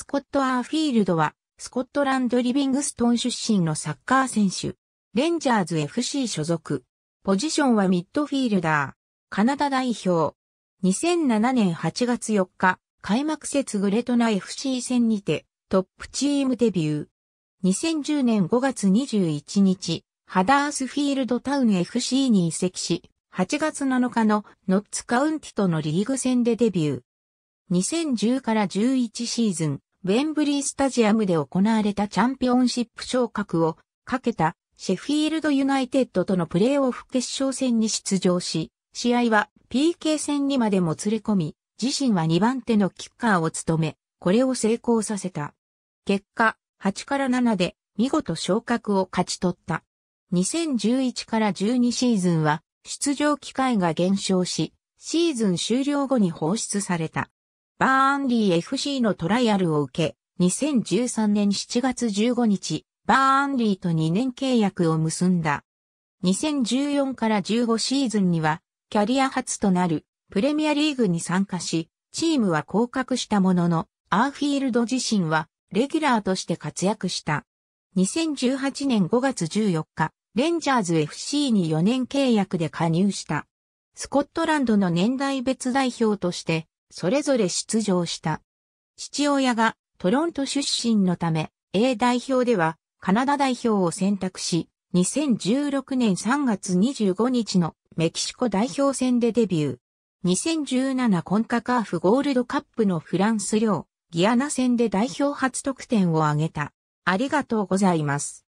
スコット・アーフィールドは、スコットランド・リビングストン出身のサッカー選手。レンジャーズ FC 所属。ポジションはミッドフィールダー。カナダ代表。2007年8月4日、開幕節グレトナ FC 戦にて、トップチームデビュー。2010年5月21日、ハダースフィールドタウン FC に移籍し、8月7日のノッツカウンティとのリーグ戦でデビュー。2010から11シーズン、ウェンブリースタジアムで行われたチャンピオンシップ昇格をかけたシェフィールドユナイテッドとのプレーオフ決勝戦に出場し、試合は PK 戦にまでもつれ込み、自身は2番手のキッカーを務め、これを成功させた。結果、8から7で見事昇格を勝ち取った。2011から12シーズンは出場機会が減少し、シーズン終了後に放出された。バーンリー FC のトライアルを受け、2013年7月15日、バーンリーと2年契約を結んだ。2014から15シーズンには、キャリア初となるプレミアリーグに参加し、チームは降格したものの、アーフィールド自身はレギュラーとして活躍した。2018年5月14日、レンジャーズ FC に4年契約で加入した。スコットランドの年代別代表としてそれぞれ出場した。父親がトロント出身のため、A 代表ではカナダ代表を選択し、2016年3月25日のメキシコ代表戦でデビュー。2017コンカカーフゴールドカップのフランス領ギアナ戦で代表初得点を挙げた。ありがとうございます。